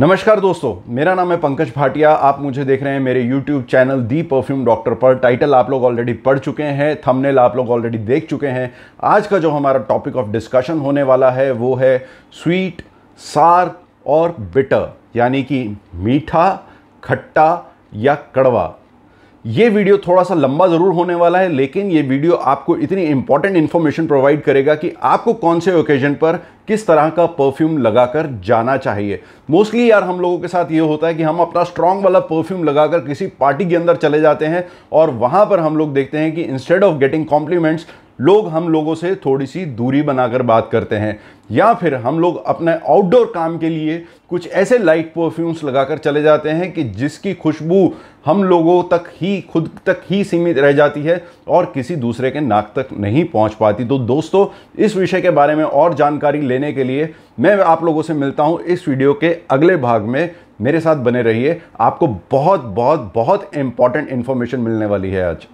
नमस्कार दोस्तों मेरा नाम है पंकज भाटिया आप मुझे देख रहे हैं मेरे YouTube channel the perfume doctor पर टाइटल आप लोग ऑलरेडी पढ़ चुके हैं थंबनेल आप लोग ऑलरेडी देख चुके हैं आज का जो हमारा टॉपिक ऑफ डिस्कशन होने वाला है वो है स्वीट सार और बिटर यानी कि मीठा खट्टा या कड़वा ये वीडियो थोड़ा सा लंबा ज़रूर होने वाला है लेकिन ये वीडियो आपको इतनी इंपॉर्टेंट इन्फॉर्मेशन प्रोवाइड करेगा कि आपको कौन से ओकेजन पर किस तरह का परफ्यूम लगाकर जाना चाहिए मोस्टली यार हम लोगों के साथ ये होता है कि हम अपना स्ट्रांग वाला परफ्यूम लगाकर किसी पार्टी के अंदर चले जाते हैं और वहाँ पर हम लोग देखते हैं कि इंस्टेड ऑफ गेटिंग कॉम्प्लीमेंट्स लोग हम लोगों से थोड़ी सी दूरी बनाकर बात करते हैं या फिर हम लोग अपने आउटडोर काम के लिए कुछ ऐसे लाइट परफ्यूम्स लगाकर चले जाते हैं कि जिसकी खुशबू हम लोगों तक ही खुद तक ही सीमित रह जाती है और किसी दूसरे के नाक तक नहीं पहुंच पाती तो दोस्तों इस विषय के बारे में और जानकारी लेने के लिए मैं आप लोगों से मिलता हूं इस वीडियो के अगले भाग में मेरे साथ बने रहिए आपको बहुत बहुत बहुत इंपॉर्टेंट इन्फॉर्मेशन मिलने वाली है आज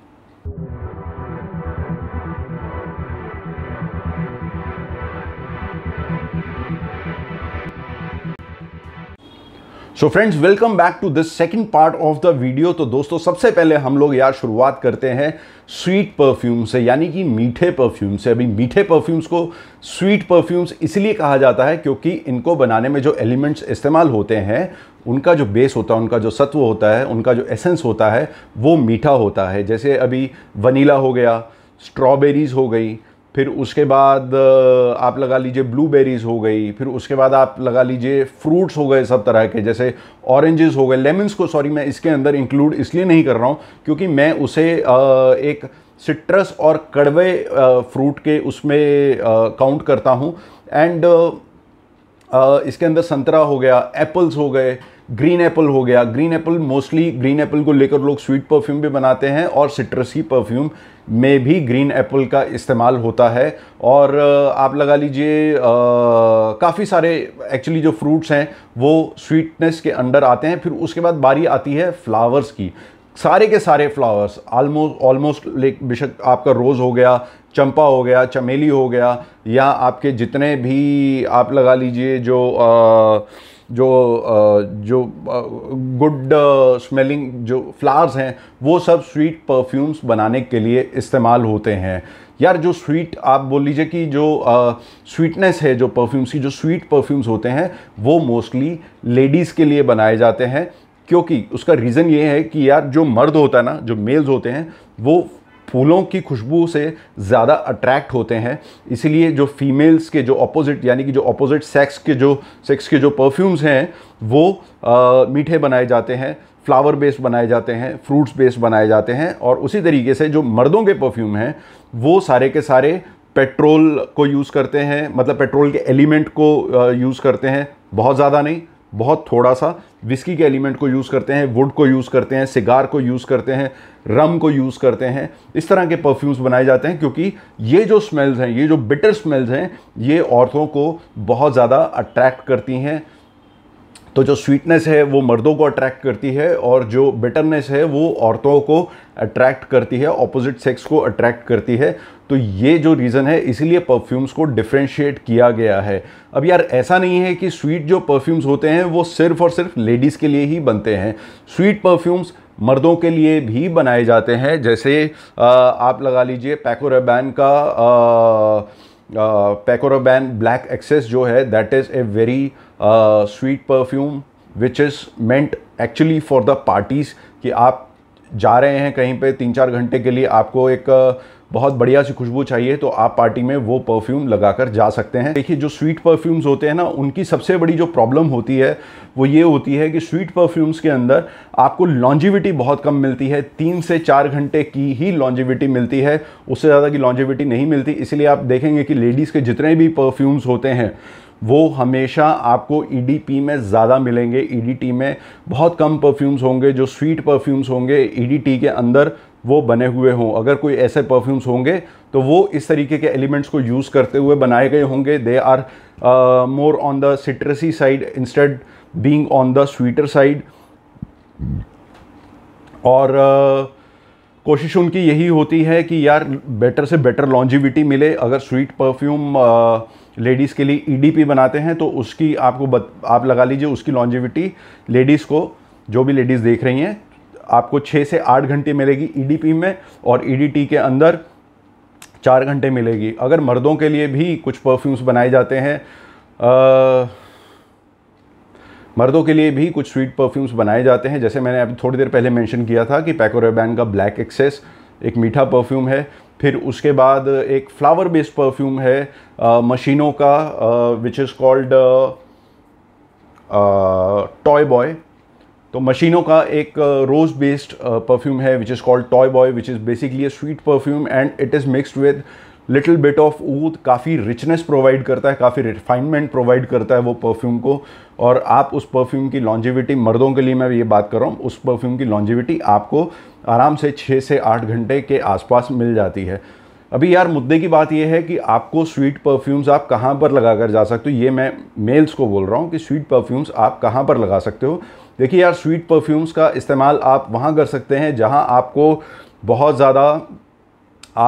so friends welcome back to this second part of the video तो दोस्तों सबसे पहले हम लोग यार शुरुआत करते हैं स्वीट परफ्यूम से यानी कि मीठे परफ्यूम से अभी मीठे परफ्यूम्स को स्वीट परफ्यूम्स इसलिए कहा जाता है क्योंकि इनको बनाने में जो एलिमेंट्स इस्तेमाल होते हैं उनका जो बेस होता है उनका जो सत्व होता है उनका जो एसेंस होता है वो मीठा होता है जैसे अभी वनीला हो गया स्ट्रॉबेरीज़ हो गई फिर उसके बाद आप लगा लीजिए ब्लूबेरीज़ हो गई फिर उसके बाद आप लगा लीजिए फ्रूट्स हो गए सब तरह के जैसे ऑरेंजेस हो गए लेमन्स को सॉरी मैं इसके अंदर इंक्लूड इसलिए नहीं कर रहा हूँ क्योंकि मैं उसे एक सिट्रस और कड़वे फ्रूट के उसमें काउंट करता हूँ एंड इसके अंदर संतरा हो गया एप्पल्स हो गए ग्रीन एप्पल हो गया green apple mostly green apple को लेकर लोग स्वीट परफ्यूम भी बनाते हैं और सिट्रसी परफ्यूम में भी ग्रीन एप्पल का इस्तेमाल होता है और आप लगा लीजिए काफ़ी सारे एक्चुअली जो फ्रूट्स हैं वो स्वीटनेस के अंडर आते हैं फिर उसके बाद बारी आती है फ्लावर्स की सारे के सारे फ्लावर्स आलमोस्ट ऑलमोस्ट बेशक आपका रोज़ हो गया चंपा हो गया चमेली हो गया या आपके जितने भी आप लगा लीजिए जो आ, जो जो गुड स्मेलिंग जो फ्लावर्स हैं वो सब स्वीट परफ्यूम्स बनाने के लिए इस्तेमाल होते हैं यार जो स्वीट आप बोल लीजिए कि जो स्वीटनेस है जो परफ्यूम्स की जो स्वीट परफ्यूम्स होते हैं वो मोस्टली लेडीज़ के लिए बनाए जाते हैं क्योंकि उसका रीज़न ये है कि यार जो मर्द होता है ना जो मेल्स होते हैं वो फूलों की खुशबू से ज़्यादा अट्रैक्ट होते हैं इसीलिए जो फीमेल्स के जो अपोजिट यानी कि जो अपोजिट सेक्स के जो सेक्स के जो परफ्यूम्स हैं वो आ, मीठे बनाए जाते हैं फ्लावर बेस्ड बनाए जाते हैं फ्रूट्स बेस्ड बनाए जाते हैं और उसी तरीके से जो मर्दों के परफ्यूम हैं वो सारे के सारे पेट्रोल को यूज़ करते हैं मतलब पेट्रोल के एलिमेंट को यूज़ करते हैं बहुत ज़्यादा नहीं बहुत थोड़ा सा विस्की के एलिमेंट को यूज़ करते हैं वुड को यूज़ करते हैं सिगार को यूज़ करते हैं रम को यूज़ करते हैं इस तरह के परफ्यूम्स बनाए जाते हैं क्योंकि ये जो स्मेल्स हैं ये जो बिटर स्मेल्स हैं ये औरतों को बहुत ज़्यादा अट्रैक्ट करती हैं तो जो स्वीटनेस है वो मर्दों को अट्रैक्ट करती है और जो बिटरनेस है वो औरतों को अट्रैक्ट करती है ऑपोजिट सेक्स को अट्रैक्ट करती है तो ये जो रीज़न है इसीलिए परफ्यूम्स को डिफ्रेंशिएट किया गया है अब यार ऐसा नहीं है कि स्वीट जो परफ्यूम्स होते हैं वो सिर्फ और सिर्फ लेडीज़ के लिए ही बनते हैं स्वीट परफ्यूम्स मर्दों के लिए भी बनाए जाते हैं जैसे आ, आप लगा लीजिए पैकोरेबैन का पैकोरेबैन ब्लैक एक्सेस जो है that is a very sweet perfume which is meant actually for the parties कि आप जा रहे हैं कहीं पे तीन चार घंटे के लिए आपको एक बहुत बढ़िया सी खुशबू चाहिए तो आप पार्टी में वो परफ्यूम लगा कर जा सकते हैं देखिए जो स्वीट परफ्यूम्स होते हैं ना उनकी सबसे बड़ी जो प्रॉब्लम होती है वो ये होती है कि स्वीट परफ्यूम्स के अंदर आपको लॉन्जिविटी बहुत कम मिलती है तीन से चार घंटे की ही लॉन्जिविटी मिलती है उससे ज़्यादा की लॉन्जिविटी नहीं मिलती इसलिए आप देखेंगे कि लेडीज़ के जितने भी परफ्यूम्स होते हैं वो हमेशा आपको ई e में ज़्यादा मिलेंगे ई e में बहुत कम परफ्यूम्स होंगे जो स्वीट परफ्यूम्स होंगे ई e के अंदर वो बने हुए हों अगर कोई ऐसे परफ्यूम्स होंगे तो वो इस तरीके के एलिमेंट्स को यूज़ करते हुए बनाए गए होंगे they are more on the citrusy side instead being on the sweeter side और uh, कोशिश उनकी यही होती है कि यार बेटर से बेटर लॉन्जिविटी मिले अगर स्वीट परफ्यूम uh, लेडीज़ के लिए ईडीपी e बनाते हैं तो उसकी आपको बत, आप लगा लीजिए उसकी लॉन्जिविटी लेडीज़ को जो भी लेडीज़ देख रही हैं आपको छः से आठ घंटे मिलेगी ईडीपी e में और ईडीटी e के अंदर चार घंटे मिलेगी अगर मर्दों के लिए भी कुछ परफ्यूम्स बनाए जाते हैं मर्दों के लिए भी कुछ स्वीट परफ्यूम्स बनाए जाते हैं जैसे मैंने अभी थोड़ी देर पहले मेंशन किया था कि पैकोरेबैन का ब्लैक एक्सेस एक मीठा परफ्यूम है फिर उसके बाद एक फ्लावर बेस्ड परफ्यूम है मशीनों का which is called Toy Boy तो मशीनों का एक रोज़ बेस्ड परफ्यूम है which is called Toy Boy which is basically a sweet perfume and it is mixed with little bit of oud काफ़ी richness provide करता है काफ़ी refinement provide करता है वो परफ्यूम को और आप उस परफ्यूम की लॉन्जिविटी मर्दों के लिए मैं ये बात कर रहा हूँ उस परफ्यूम की लॉन्जिविटी आपको आराम से छः से आठ घंटे के आसपास मिल जाती है अभी यार मुद्दे की बात यह है कि आपको स्वीट परफ्यूम्स आप कहाँ पर लगा कर जा सकते हो ये मैं मेल्स को बोल रहा हूँ कि स्वीट परफ्यूम्स आप कहाँ पर लगा सकते हो देखिए यार स्वीट परफ्यूम्स का इस्तेमाल आप वहाँ कर सकते हैं जहाँ आपको बहुत ज़्यादा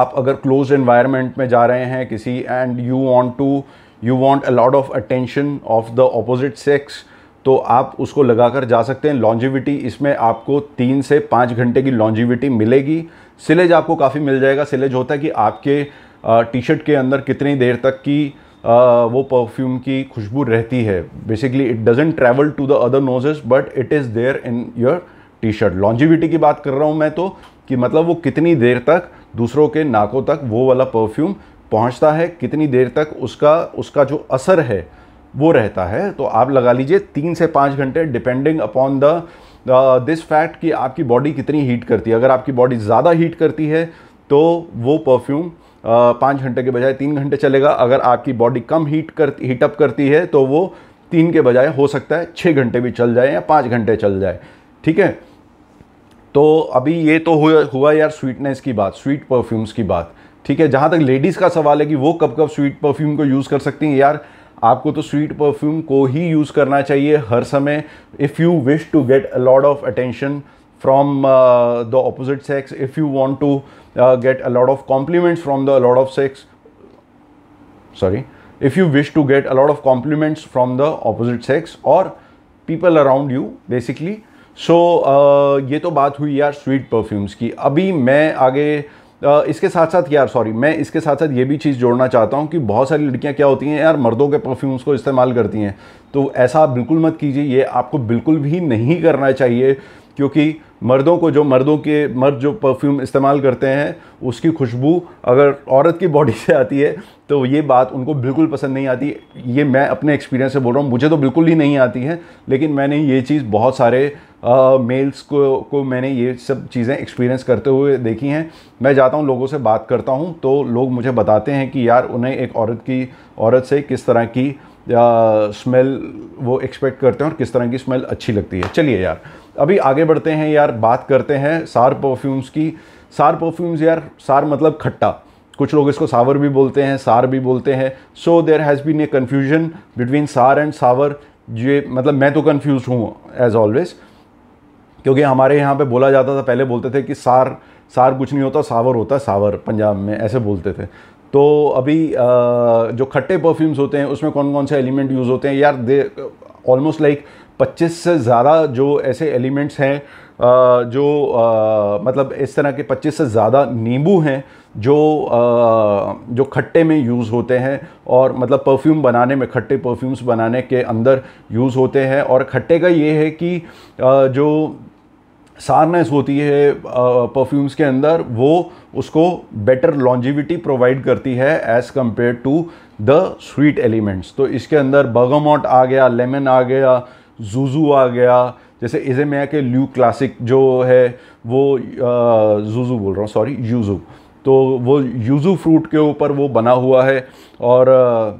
आप अगर क्लोज इन्वायरमेंट में जा रहे हैं किसी and you want to you want a of attention of the opposite sex तो आप उसको लगाकर जा सकते हैं लॉन्जिविटी इसमें आपको तीन से पाँच घंटे की लॉन्जिविटी मिलेगी सिलेज आपको काफ़ी मिल जाएगा सिलेज होता है कि आपके टी शर्ट के अंदर कितनी देर तक की वो परफ्यूम की खुशबू रहती है basically it doesn't travel to the other noses but it is there in your T shirt longevity की बात कर रहा हूँ मैं तो कि मतलब वो कितनी देर तक दूसरों के नाकों तक वो वाला परफ्यूम पहुंचता है कितनी देर तक उसका उसका जो असर है वो रहता है तो आप लगा लीजिए तीन से पाँच घंटे depending upon the this fact कि आपकी बॉडी कितनी हीट करती है अगर आपकी बॉडी ज़्यादा हीट करती है तो वो परफ्यूम uh, पाँच घंटे के बजाय तीन घंटे चलेगा अगर आपकी बॉडी कम हीट कर हीटअप करती है तो वो तीन के बजाय हो सकता है छः घंटे भी चल जाए या पाँच घंटे चल जाए ठीक है तो अभी ये तो हुआ हुआ यार स्वीटनेस की बात स्वीट परफ्यूम्स की बात ठीक है जहाँ तक लेडीज का सवाल है कि वो कब कब स्वीट परफ्यूम को यूज कर सकती हैं यार आपको तो स्वीट परफ्यूम को ही यूज करना चाहिए हर समय if you wish to get a lot of attention from the opposite sex if you want to get a lot of compliments from the lot of sex sorry if you wish to get a lot of compliments from the opposite sex और people around you basically so ये तो बात हुई यार sweet perfumes की अभी मैं आगे इसके साथ साथ यार सॉरी मैं इसके साथ साथ ये भी चीज़ जोड़ना चाहता हूँ कि बहुत सारी लड़कियाँ क्या होती हैं यार मर्दों के परफ्यूम्स को इस्तेमाल करती हैं तो ऐसा आप बिल्कुल मत कीजिए ये आपको बिल्कुल भी नहीं करना चाहिए क्योंकि मर्दों को जो मर्दों के मर्द जो परफ्यूम इस्तेमाल करते हैं उसकी खुशबू अगर औरत की बॉडी से आती है तो ये बात उनको बिल्कुल पसंद नहीं आती ये मैं अपने एक्सपीरियंस से बोल रहा हूँ मुझे तो बिल्कुल ही नहीं आती है लेकिन मैंने ये चीज़ बहुत सारे मेल्स को को मैंने ये सब चीज़ें एक्सपीरियंस करते हुए देखी हैं मैं जाता हूँ लोगों से बात करता हूँ तो लोग मुझे बताते हैं कि यार उन्हें एक औरत की औरत से किस तरह की स्मेल वो एक्सपेक्ट करते हैं और किस तरह की स्मेल अच्छी लगती है चलिए यार अभी आगे बढ़ते हैं यार बात करते हैं सार परफ्यूम्स की सार परफ्यूम्स यार सार मतलब खट्टा कुछ लोग इसको सावर भी बोलते हैं सार भी बोलते हैं so there has been a confusion between सार एंड सावर ये मतलब मैं तो कन्फ्यूज़ हूँ एज ऑलवेज़ क्योंकि हमारे यहाँ पे बोला जाता था पहले बोलते थे कि सार सार कुछ नहीं होता सावर होता है सावर पंजाब में ऐसे बोलते थे तो अभी जो खट्टे परफ्यूम्स होते हैं उसमें कौन कौन से एलिमेंट यूज़ होते हैं यार दे ऑलमोस्ट लाइक 25 से ज़्यादा जो ऐसे एलिमेंट्स हैं जो मतलब इस तरह के 25 से ज़्यादा नींबू हैं जो जो खट्टे में यूज़ होते हैं और मतलब परफ्यूम बनाने में खट्टे परफ्यूम्स बनाने के अंदर यूज़ होते हैं और खट्टे का ये है कि जो सारनेस होती है परफ्यूम्स के अंदर वो उसको बेटर लॉन्जिविटी प्रोवाइड करती है as compare to the sweet elements तो इसके अंदर बगमोट आ गया लेमन आ गया जूजू आ गया जैसे इसे मैं के ल्यू क्लासिक जो है वो जूजू बोल रहा हूँ सॉरी यूजू तो वो यूजू फ्रूट के ऊपर वो बना हुआ है और आ,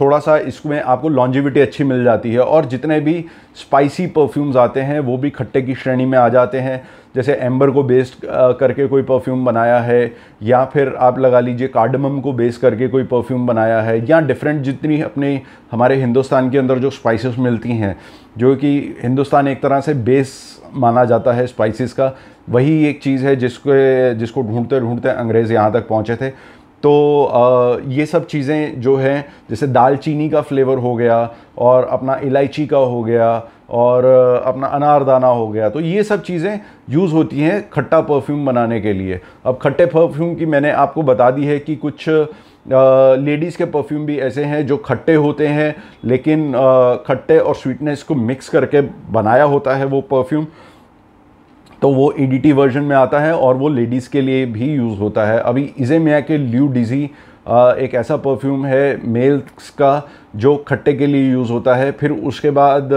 थोड़ा सा इसमें आपको लॉन्जिविटी अच्छी मिल जाती है और जितने भी स्पाइसी परफ्यूम्स आते हैं वो भी खट्टे की श्रेणी में आ जाते हैं जैसे एम्बर को बेस्ड करके कोई परफ्यूम बनाया है या फिर आप लगा लीजिए कार्डमम को बेस करके कोई परफ्यूम बनाया है या डिफरेंट जितनी अपने हमारे हिंदुस्तान के अंदर जो स्पाइसेस मिलती हैं जो कि हिंदुस्तान एक तरह से बेस माना जाता है स्पाइसेस का वही एक चीज़ है जिसको जिसको ढूंढते ढूंढते अंग्रेज़ यहाँ तक पहुँचे थे तो ये सब चीज़ें जो हैं जैसे दालचीनी का फ्लेवर हो गया और अपना इलायची का हो गया और अपना अनारदाना हो गया तो ये सब चीज़ें यूज़ होती हैं खट्टा परफ्यूम बनाने के लिए अब खट्टे परफ्यूम की मैंने आपको बता दी है कि कुछ लेडीज़ के परफ्यूम भी ऐसे हैं जो खट्टे होते हैं लेकिन खट्टे और स्वीटनेस को मिक्स करके बनाया होता है वो परफ्यूम तो वो ई e वर्जन में आता है और वो लेडीज़ के लिए भी यूज़ होता है अभी इज़े मिया के ल्यू डिज़ी एक ऐसा परफ्यूम है मेल्स का जो खट्टे के लिए यूज़ होता है फिर उसके बाद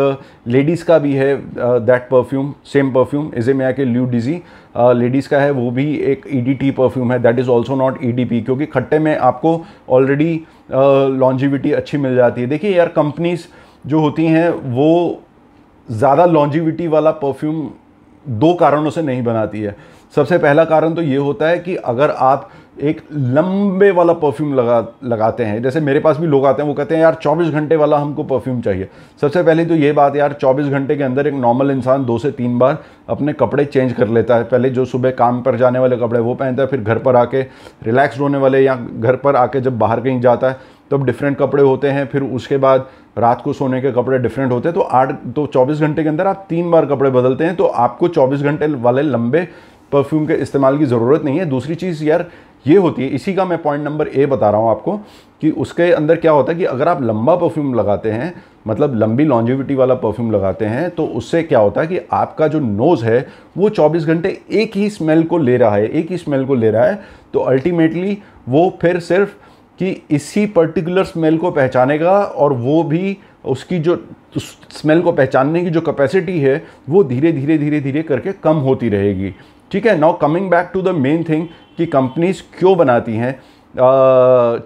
लेडीज़ का भी है that perfume same perfume Issey Miyake L'Eau d'Issey ladies का है वो भी एक ई e परफ्यूम है दैट इज़ ऑल्सो नॉट ई क्योंकि खट्टे में आपको ऑलरेडी लॉन्जिविटी अच्छी मिल जाती है देखिए यार कंपनीज़ जो होती हैं वो ज़्यादा लॉन्जिविटी वाला परफ्यूम दो कारणों से नहीं बनाती है सबसे पहला कारण तो ये होता है कि अगर आप एक लंबे वाला परफ्यूम लगा लगाते हैं जैसे मेरे पास भी लोग आते हैं वो कहते हैं यार 24 घंटे वाला हमको परफ्यूम चाहिए सबसे पहले तो ये बात यार 24 घंटे के अंदर एक नॉर्मल इंसान दो से तीन बार अपने कपड़े चेंज कर लेता है पहले जो सुबह काम पर जाने वाले कपड़े वो पहनता है फिर घर पर आके रिलैक्स होने वाले या घर पर आके जब बाहर कहीं जाता है तब डिफरेंट कपड़े होते हैं फिर उसके बाद रात को सोने के कपड़े डिफरेंट होते हैं तो आठ तो चौबीस घंटे के अंदर आप तीन बार कपड़े बदलते हैं तो आपको चौबीस घंटे वाले लंबे परफ्यूम के इस्तेमाल की ज़रूरत नहीं है दूसरी चीज़ यार ये होती है इसी का मैं पॉइंट नंबर ए बता रहा हूँ आपको कि उसके अंदर क्या होता है कि अगर आप लंबा परफ्यूम लगाते हैं मतलब लंबी लॉन्जिविटी वाला परफ्यूम लगाते हैं तो उससे क्या होता है कि आपका जो नोज़ है वो 24 घंटे एक ही स्मेल को ले रहा है एक ही स्मेल को ले रहा है तो अल्टीमेटली वो फिर सिर्फ़ कि इसी पर्टिकुलर स्मेल को पहचानेगा और वो भी उसकी जो स्मेल को पहचानने की जो कैपेसिटी है वो धीरे धीरे धीरे धीरे करके कम होती रहेगी ठीक है now coming back to the main thing कि कंपनीज क्यों बनाती हैं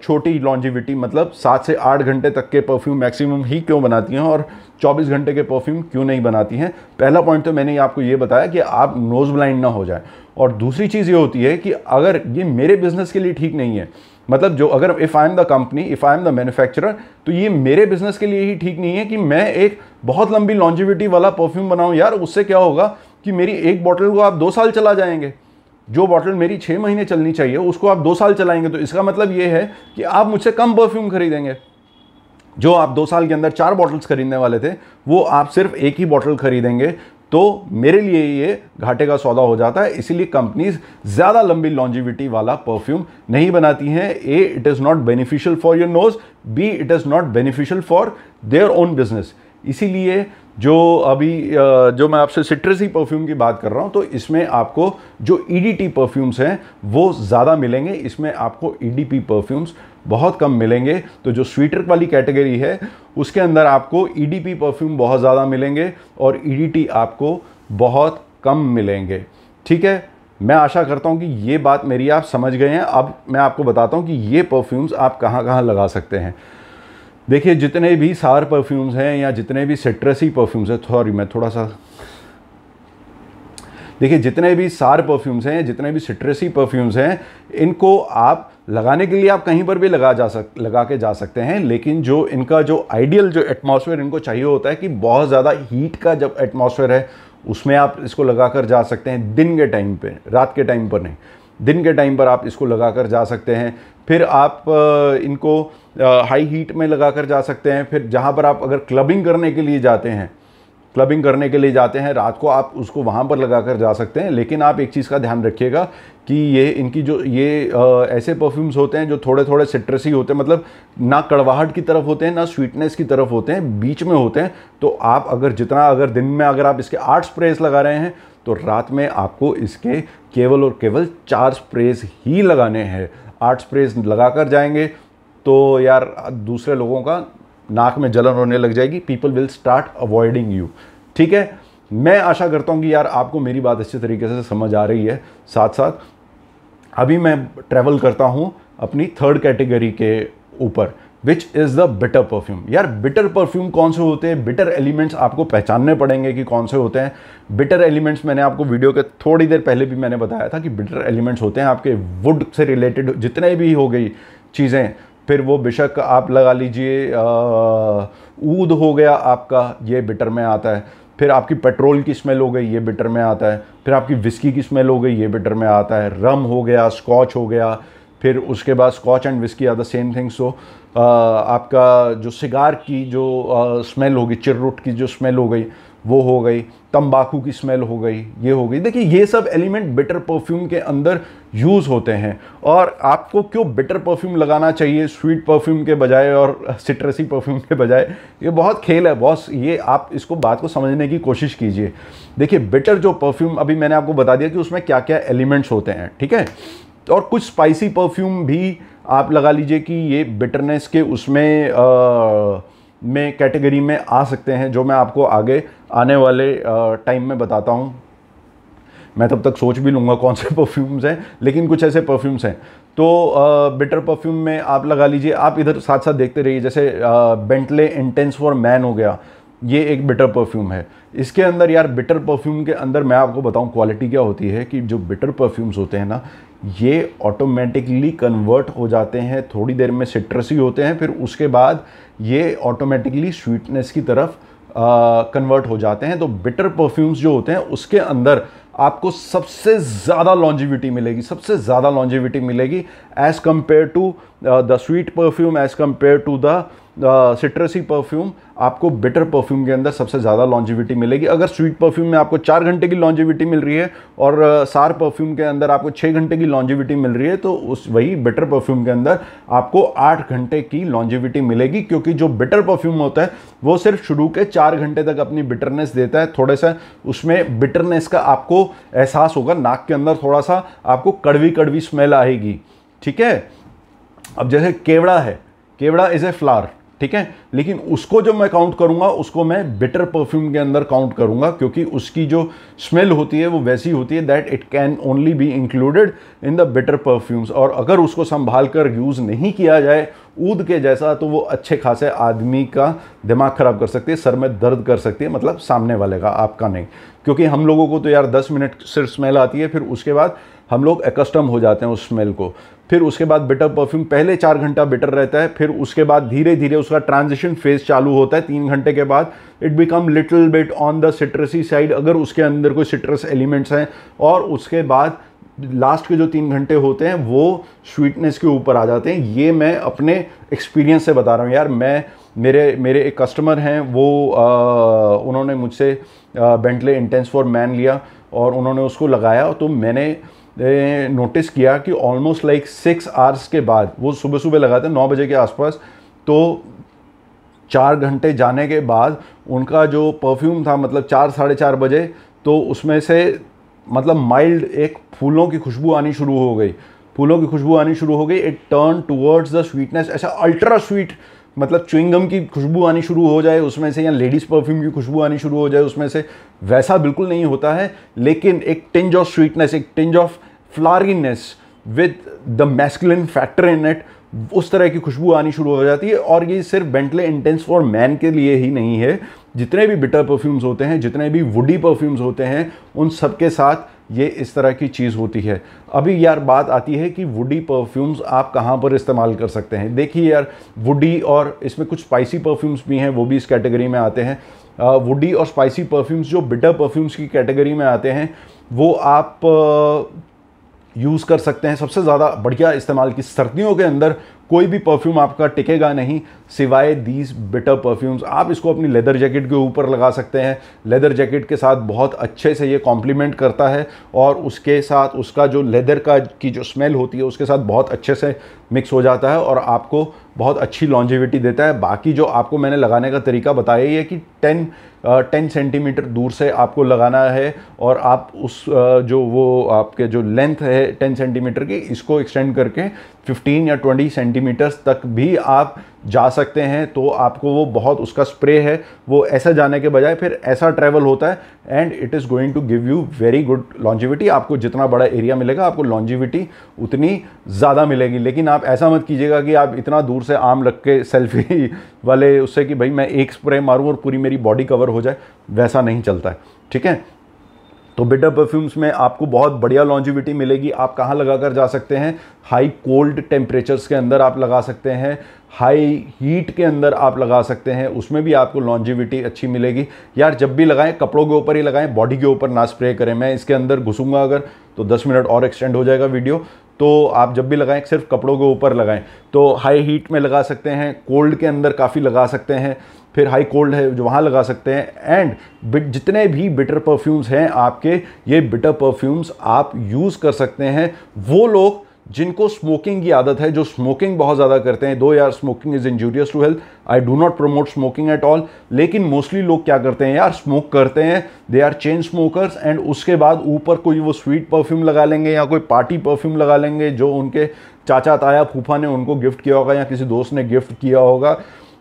छोटी लॉन्जिविटी मतलब सात से आठ घंटे तक के परफ्यूम मैक्सिमम ही क्यों बनाती हैं और 24 घंटे के परफ्यूम क्यों नहीं बनाती हैं पहला पॉइंट तो मैंने आपको ये बताया कि आप नोज़ ब्लाइंड ना हो जाए और दूसरी चीज़ ये होती है कि अगर ये मेरे बिज़नेस के लिए ठीक नहीं है मतलब जो अगर if I am the company if I am the manufacturer तो ये मेरे बिजनेस के लिए ही ठीक नहीं है कि मैं एक बहुत लंबी लॉन्जिविटी वाला परफ्यूम बनाऊँ यार उससे क्या होगा कि मेरी एक बॉटल को आप दो साल चला जाएंगे जो बॉटल मेरी छः महीने चलनी चाहिए उसको आप दो साल चलाएंगे तो इसका मतलब ये है कि आप मुझसे कम परफ्यूम खरीदेंगे जो आप दो साल के अंदर चार बॉटल्स खरीदने वाले थे वो आप सिर्फ एक ही बॉटल खरीदेंगे तो मेरे लिए ये घाटे का सौदा हो जाता है इसीलिए कंपनीज ज़्यादा लंबी लॉन्जिविटी वाला परफ्यूम नहीं बनाती हैं A it is not beneficial for your nose B it is not beneficial for their own business इसीलिए जो अभी जो मैं आपसे सिट्रसी परफ्यूम की बात कर रहा हूँ तो इसमें आपको जो ई e परफ्यूम्स हैं वो ज़्यादा मिलेंगे इसमें आपको ई e परफ्यूम्स बहुत कम मिलेंगे तो जो स्वीटर वाली कैटेगरी है उसके अंदर आपको ई e परफ्यूम बहुत ज़्यादा मिलेंगे और ई e आपको बहुत कम मिलेंगे ठीक है मैं आशा करता हूँ कि ये बात मेरी आप समझ गए हैं अब मैं आपको बताता हूँ कि ये परफ्यूम्स आप कहाँ कहाँ लगा सकते हैं देखिए जितने भी सार परफ्यूम्स हैं या जितने भी सिट्रसी परफ्यूम्स हैं सॉरी मैं थोड़ा सा देखिए जितने भी सार परफ्यूम्स हैं जितने भी सिट्रसी परफ्यूम्स हैं इनको आप लगाने के लिए आप कहीं पर भी लगा जा सक लगा के जा सकते हैं लेकिन जो इनका जो आइडियल जो एटमॉस्फेयर इनको चाहिए होता है कि बहुत ज़्यादा हीट का जब एटमॉस्फेयर है उसमें आप इसको लगा कर जा सकते हैं दिन के टाइम पे रात के टाइम पर नहीं दिन के टाइम पर आप इसको लगा कर जा सकते हैं फिर आप इनको हाई हीट में लगा कर जा सकते हैं फिर जहाँ पर आप अगर क्लबिंग करने के लिए जाते हैं क्लबिंग करने के लिए जाते हैं रात को आप उसको वहाँ पर लगा कर जा सकते हैं लेकिन आप एक चीज़ का ध्यान रखिएगा कि ये इनकी जो ये आ, ऐसे परफ्यूम्स होते हैं जो थोड़े थोड़े सिट्रसी होते हैं मतलब ना कड़वाहट की तरफ होते हैं ना स्वीटनेस की तरफ होते हैं बीच में होते हैं तो आप अगर जितना अगर दिन में अगर आप इसके आठ स्प्रेस लगा रहे हैं तो रात में आपको इसके केवल और केवल चार स्प्रेस ही लगाने हैं आठ स्प्रेस लगा कर जाएंगे तो यार दूसरे लोगों का नाक में जलन होने लग जाएगी people will start avoiding you ठीक है मैं आशा करता हूँ कि यार आपको मेरी बात अच्छे तरीके से समझ आ रही है साथ साथ अभी मैं ट्रैवल करता हूँ अपनी थर्ड कैटेगरी के ऊपर which is the bitter perfume यार बिटर परफ्यूम कौन से होते हैं बिटर एलिमेंट्स आपको पहचानने पड़ेंगे कि कौन से होते हैं बिटर एलिमेंट्स मैंने आपको वीडियो के थोड़ी देर पहले भी मैंने बताया था कि बिटर एलिमेंट्स होते हैं आपके वुड से रिलेटेड जितने भी हो गई चीज़ें फिर वो बेशक आप लगा लीजिए ऊद हो गया आपका ये बिटर में आता है फिर आपकी पेट्रोल की स्मेल हो गई ये बिटर में आता है फिर आपकी विस्की की स्मेल हो गई ये बिटर में आता है रम हो गया स्कॉच हो गया फिर उसके बाद scotch and whisky are the same thing so आपका जो सिगार की जो स्मेल होगी चिररुट की जो स्मेल हो गई वो हो गई तंबाकू की स्मेल हो गई ये हो गई देखिए ये सब एलिमेंट बिटर परफ्यूम के अंदर यूज़ होते हैं और आपको क्यों बिटर परफ्यूम लगाना चाहिए स्वीट परफ्यूम के बजाय और सिट्रसी परफ्यूम के बजाय ये बहुत खेल है बॉस ये आप इसको बात को समझने की कोशिश कीजिए देखिए बिटर जो परफ्यूम अभी मैंने आपको बता दिया कि उसमें क्या क्या एलिमेंट्स होते हैं ठीक है और कुछ स्पाइसी परफ्यूम भी आप लगा लीजिए कि ये बिटरनेस के उसमें आ, में कैटेगरी में आ सकते हैं जो मैं आपको आगे आने वाले टाइम में बताता हूँ मैं तब तक सोच भी लूँगा कौन से परफ्यूम्स हैं लेकिन कुछ ऐसे परफ्यूम्स हैं तो बेटर परफ्यूम में आप लगा लीजिए आप इधर साथ साथ देखते रहिए जैसे बेंटले इंटेंस फॉर मैन हो गया ये एक बिटर परफ्यूम है इसके अंदर यार बिटर परफ्यूम के अंदर मैं आपको बताऊं क्वालिटी क्या होती है कि जो बिटर परफ्यूम्स होते हैं ना ये ऑटोमेटिकली कन्वर्ट हो जाते हैं थोड़ी देर में सिट्रसी होते हैं फिर उसके बाद ये ऑटोमेटिकली स्वीटनेस की तरफ कन्वर्ट हो जाते हैं तो बिटर परफ्यूम्स जो होते हैं उसके अंदर आपको सबसे ज़्यादा लॉन्जिविटी मिलेगी सबसे ज़्यादा लॉन्जिविटी मिलेगी as compare to the sweet perfume as compare to the citrusy perfume आपको बेटर परफ्यूम के अंदर सबसे ज़्यादा लॉन्जिविटी मिलेगी अगर स्वीट परफ्यूम में आपको चार घंटे की लॉन्जिविटी मिल रही है और सार परफ्यूम के अंदर आपको छः घंटे की लॉन्जिविटी मिल रही है तो उस वही बेटर परफ्यूम के अंदर आपको आठ घंटे की लॉन्जिविटी मिलेगी क्योंकि जो बेटर परफ्यूम होता है वो सिर्फ शुरू के चार घंटे तक अपनी बिटरनेस देता है थोड़े सा उसमें बिटरनेस का आपको एहसास होगा नाक के अंदर थोड़ा सा आपको कड़वी कड़वी स्मेल आएगी ठीक है अब जैसे केवड़ा है केवड़ा इज़ ए फ्लार ठीक है लेकिन उसको जो मैं काउंट करूंगा उसको मैं बेटर परफ्यूम के अंदर काउंट करूंगा क्योंकि उसकी जो स्मेल होती है वो वैसी होती है that it can only be included in the bitter perfumes और अगर उसको संभाल कर यूज़ नहीं किया जाए ऊद के जैसा तो वो अच्छे खासे आदमी का दिमाग ख़राब कर सकती है सर में दर्द कर सकती है मतलब सामने वाले का आपका नहीं क्योंकि हम लोगों को तो यार दस मिनट सिर्फ स्मेल आती है फिर उसके बाद हम लोग एकस्टम हो जाते हैं उस स्मेल को फिर उसके बाद बेटर परफ्यूम पहले चार घंटा बेटर रहता है फिर उसके बाद धीरे धीरे उसका ट्रांजिशन फेज चालू होता है तीन घंटे के बाद it become little bit on the citrusy side अगर उसके अंदर कोई सिट्रस एलिमेंट्स हैं और उसके बाद लास्ट के जो तीन घंटे होते हैं वो स्वीटनेस के ऊपर आ जाते हैं ये मैं अपने एक्सपीरियंस से बता रहा हूँ यार मैं मेरे मेरे एक कस्टमर हैं वो आ, उन्होंने मुझसे बेंटले इंटेंस फॉर मैन लिया और उन्होंने उसको लगाया तो मैंने नोटिस किया कि ऑलमोस्ट लाइक सिक्स आवर्स के बाद वो सुबह सुबह लगाते नौ बजे के आसपास तो चार घंटे जाने के बाद उनका जो परफ्यूम था मतलब चार साढ़े चार बजे तो उसमें से मतलब माइल्ड एक फूलों की खुशबू आनी शुरू हो गई फूलों की खुशबू आनी शुरू हो गई it turn towards the sweetness ऐसा अल्ट्रा स्वीट मतलब चुविंगम की खुशबू आनी शुरू हो जाए उसमें से या लेडीज़ परफ्यूम की खुशबू आनी शुरू हो जाए उसमें से वैसा बिल्कुल नहीं होता है लेकिन एक टिंज ऑफ स्वीटनेस एक tinge of floriness with the masculine factor in it उस तरह की खुशबू आनी शुरू हो जाती है और ये सिर्फ बेंटले इंटेंस फॉर मैन के लिए ही नहीं है जितने भी बिटर परफ्यूम्स होते हैं जितने भी वुडी परफ्यूम्स होते हैं उन सब के साथ ये इस तरह की चीज़ होती है अभी यार बात आती है कि वुडी परफ्यूम्स आप कहाँ पर इस्तेमाल कर सकते हैं देखिए यार वुडी और इसमें कुछ स्पाइसी परफ्यूम्स भी हैं वो भी इस कैटेगरी में आते हैं वुडी और स्पाइसी परफ्यूम्स जो बिटर परफ्यूम्स की कैटेगरी में आते हैं वो आप यूज़ कर सकते हैं सबसे ज़्यादा बढ़िया इस्तेमाल की सर्दियों के अंदर कोई भी परफ्यूम आपका टिकेगा नहीं सिवाय दीज बेटर परफ्यूम्स आप इसको अपनी लेदर जैकेट के ऊपर लगा सकते हैं लेदर जैकेट के साथ बहुत अच्छे से ये कॉम्प्लीमेंट करता है और उसके साथ उसका जो लेदर का की जो स्मेल होती है उसके साथ बहुत अच्छे से मिक्स हो जाता है और आपको बहुत अच्छी लॉन्जिविटी देता है बाकी जो आपको मैंने लगाने का तरीका बताया ये कि टेन टेन सेंटीमीटर दूर से आपको लगाना है और आप उस जो वो आपके जो लेंथ है टेन सेंटीमीटर की इसको एक्सटेंड करके फिफ्टीन या ट्वेंटी सेंटी सेंटीमीटर्स तक भी आप जा सकते हैं तो आपको वो बहुत उसका स्प्रे है वो ऐसा जाने के बजाय फिर ऐसा ट्रैवल होता है and it is going to give you very good longevity आपको जितना बड़ा एरिया मिलेगा आपको लॉन्जिविटी उतनी ज़्यादा मिलेगी लेकिन आप ऐसा मत कीजिएगा कि आप इतना दूर से आम रख के सेल्फी वाले उससे कि भाई मैं एक स्प्रे मारूँ और पूरी मेरी बॉडी कवर हो जाए वैसा नहीं चलता है ठीक है तो बिटर परफ्यूम्स में आपको बहुत बढ़िया लॉन्जिविटी मिलेगी आप कहाँ लगा कर जा सकते हैं हाई कोल्ड टेम्परेचर्स के अंदर आप लगा सकते हैं हाई हीट के अंदर आप लगा सकते हैं उसमें भी आपको लॉन्जिविटी अच्छी मिलेगी यार जब भी लगाएं कपड़ों के ऊपर ही लगाएं बॉडी के ऊपर ना स्प्रे करें मैं इसके अंदर घुसूंगा अगर तो 10 मिनट और एक्सटेंड हो जाएगा वीडियो तो आप जब भी लगाएं सिर्फ कपड़ों के ऊपर लगाएं तो हाई हीट में लगा सकते हैं कोल्ड के अंदर काफ़ी लगा सकते हैं फिर हाई कोल्ड है जो वहाँ लगा सकते हैं एंड जितने भी बिटर परफ्यूम्स हैं आपके ये बिटर परफ्यूम्स आप यूज़ कर सकते हैं वो लोग जिनको स्मोकिंग की आदत है जो स्मोकिंग बहुत ज़्यादा करते हैं दो यार smoking is injurious to health I do not promote smoking at all लेकिन मोस्टली लोग क्या करते हैं यार स्मोक करते हैं they are chain smokers and उसके बाद ऊपर कोई वो स्वीट परफ्यूम लगा लेंगे या कोई पार्टी परफ्यूम लगा लेंगे जो उनके चाचा ताया फूफा ने उनको गिफ्ट किया होगा या किसी दोस्त ने गिफ्ट किया होगा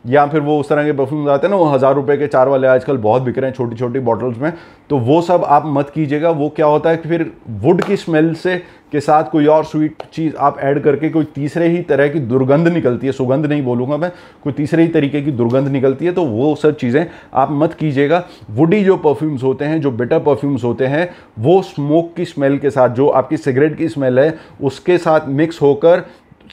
या फिर वो उस तरह के परफ्यूम्स आते हैं ना वो हज़ार रुपये के चार वाले आजकल बहुत बिक रहे हैं छोटी छोटी बॉटल्स में तो वो सब आप मत कीजिएगा वो क्या होता है कि फिर वुड की स्मेल से के साथ कोई और स्वीट चीज़ आप ऐड करके कोई तीसरे ही तरह की दुर्गंध निकलती है सुगंध नहीं बोलूँगा मैं कोई तीसरे ही तरीके की दुर्गंध निकलती है तो वो सब चीज़ें आप मत कीजिएगा वुडी जो परफ्यूम्स होते हैं जो बेटर परफ्यूम्स होते हैं वो स्मोक की स्मेल के साथ जो आपकी सिगरेट की स्मेल है उसके साथ मिक्स होकर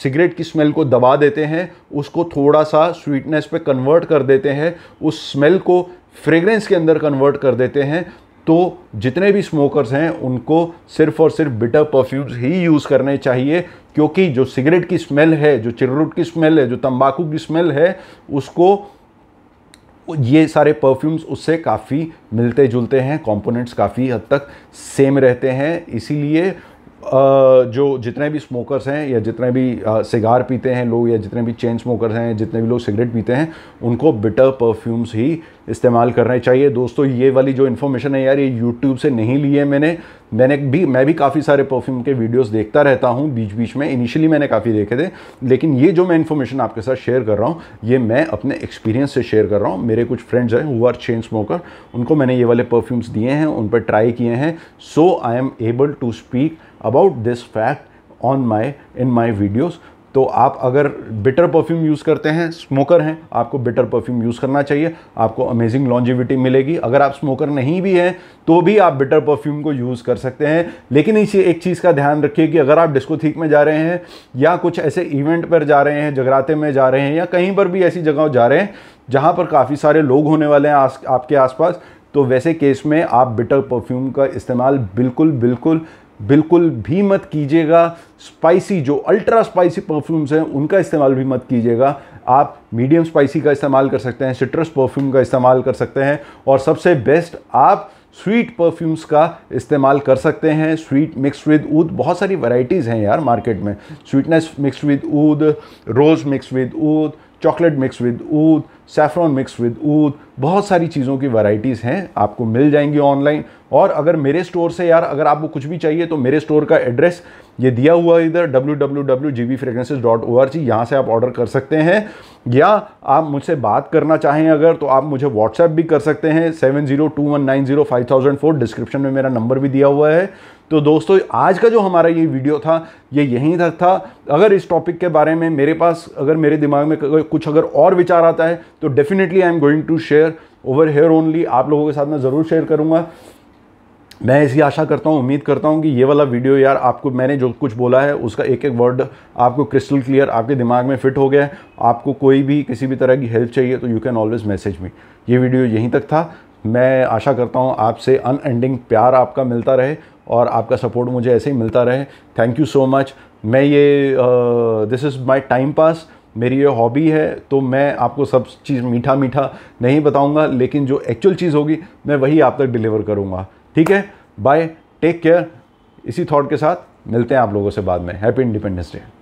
सिगरेट की स्मेल को दबा देते हैं उसको थोड़ा सा स्वीटनेस पे कन्वर्ट कर देते हैं उस स्मेल को फ्रेगरेंस के अंदर कन्वर्ट कर देते हैं तो जितने भी स्मोकर्स हैं उनको सिर्फ और सिर्फ बिटर परफ्यूम्स ही यूज़ करने चाहिए क्योंकि जो सिगरेट की स्मेल है जो चिररुट की स्मेल है जो तंबाकू की स्मेल है उसको ये सारे परफ्यूम्स उससे काफ़ी मिलते जुलते हैं कंपोनेंट्स काफ़ी हद तक सेम रहते हैं इसीलिए जो जितने भी स्मोकर्स हैं या जितने भी सिगार पीते हैं लोग या जितने भी चेन स्मोकर्स हैं जितने भी लोग सिगरेट पीते हैं उनको बिटर परफ्यूम्स ही इस्तेमाल करने चाहिए दोस्तों ये वाली जो इन्फॉर्मेशन है यार ये यूट्यूब से नहीं ली है मैंने मैंने भी मैं भी काफ़ी सारे परफ्यूम के वीडियोस देखता रहता हूँ बीच बीच में इनिशियली मैंने काफ़ी देखे थे लेकिन ये जो मैं इन्फॉर्मेशन आपके साथ शेयर कर रहा हूँ ये मैं अपने एक्सपीरियंस से शेयर कर रहा हूँ मेरे कुछ फ्रेंड्स हैं हु आर चेन स्मोकर उनको मैंने ये वाले परफ्यूम्स दिए हैं उन पर ट्राई किए हैं so I am able to speak about this fact on my in my videos तो आप अगर बिटर परफ्यूम यूज़ करते हैं स्मोकर हैं आपको बिटर परफ्यूम यूज़ करना चाहिए आपको अमेजिंग लॉन्जिविटी मिलेगी अगर आप स्मोकर नहीं भी हैं तो भी आप बिटर परफ्यूम को यूज़ कर सकते हैं लेकिन इसी एक चीज़ का ध्यान रखिए कि अगर आप डिस्कोथीक में जा रहे हैं या कुछ ऐसे इवेंट पर जा रहे हैं जगराते में जा रहे हैं या कहीं पर भी ऐसी जगह जा रहे हैं जहाँ पर काफ़ी सारे लोग होने वाले हैं आस, आपके आसपास तो वैसे केस में आप बिटर परफ्यूम का इस्तेमाल बिल्कुल बिल्कुल बिल्कुल भी मत कीजिएगा स्पाइसी जो अल्ट्रा स्पाइसी परफ्यूम्स हैं उनका इस्तेमाल भी मत कीजिएगा आप मीडियम स्पाइसी का इस्तेमाल कर सकते हैं सिट्रस परफ्यूम का इस्तेमाल कर सकते हैं और सबसे बेस्ट आप स्वीट परफ्यूम्स का इस्तेमाल कर सकते हैं स्वीट मिक्स विद ऊद बहुत सारी वैरायटीज़ हैं यार मार्केट में sweetness mix with oud rose mix with oud chocolate mix with oud saffron mix with oud बहुत सारी चीज़ों की वैरायटीज़ हैं आपको मिल जाएंगी ऑनलाइन और अगर मेरे स्टोर से यार अगर आपको कुछ भी चाहिए तो मेरे स्टोर का एड्रेस ये दिया हुआ है इधर W W W G V fragrances dot O R G यहाँ से आप ऑर्डर कर सकते हैं या आप मुझसे बात करना चाहें अगर तो आप मुझे व्हाट्सएप भी कर सकते हैं seven zero two one nine zero five thousand four description में मेरा नंबर भी दिया हुआ है तो दोस्तों आज का जो हमारा ये वीडियो था ये यहीं तक था अगर इस टॉपिक के बारे में मेरे पास अगर मेरे दिमाग में कुछ अगर और विचार आता है तो definitely I am going to share over here only आप लोगों के साथ मैं ज़रूर शेयर करूँगा मैं ऐसी आशा करता हूँ उम्मीद करता हूँ कि ये वाला वीडियो यार आपको मैंने जो कुछ बोला है उसका एक एक वर्ड आपको क्रिस्टल क्लियर आपके दिमाग में फिट हो गया है आपको कोई भी किसी भी तरह की हेल्प चाहिए तो you can always message me ये वीडियो यहीं तक था मैं आशा करता हूँ आपसे अनएंडिंग प्यार आपका मिलता रहे और आपका सपोर्ट मुझे ऐसे ही मिलता रहे थैंक यू सो मच मैं ये this is my time pass मेरी ये हॉबी है तो मैं आपको सब चीज़ मीठा मीठा नहीं बताऊंगा लेकिन जो एक्चुअल चीज़ होगी मैं वही आप तक डिलीवर करूंगा ठीक है बाय टेक केयर इसी थॉट के साथ मिलते हैं आप लोगों से बाद में हैप्पी इंडिपेंडेंस डे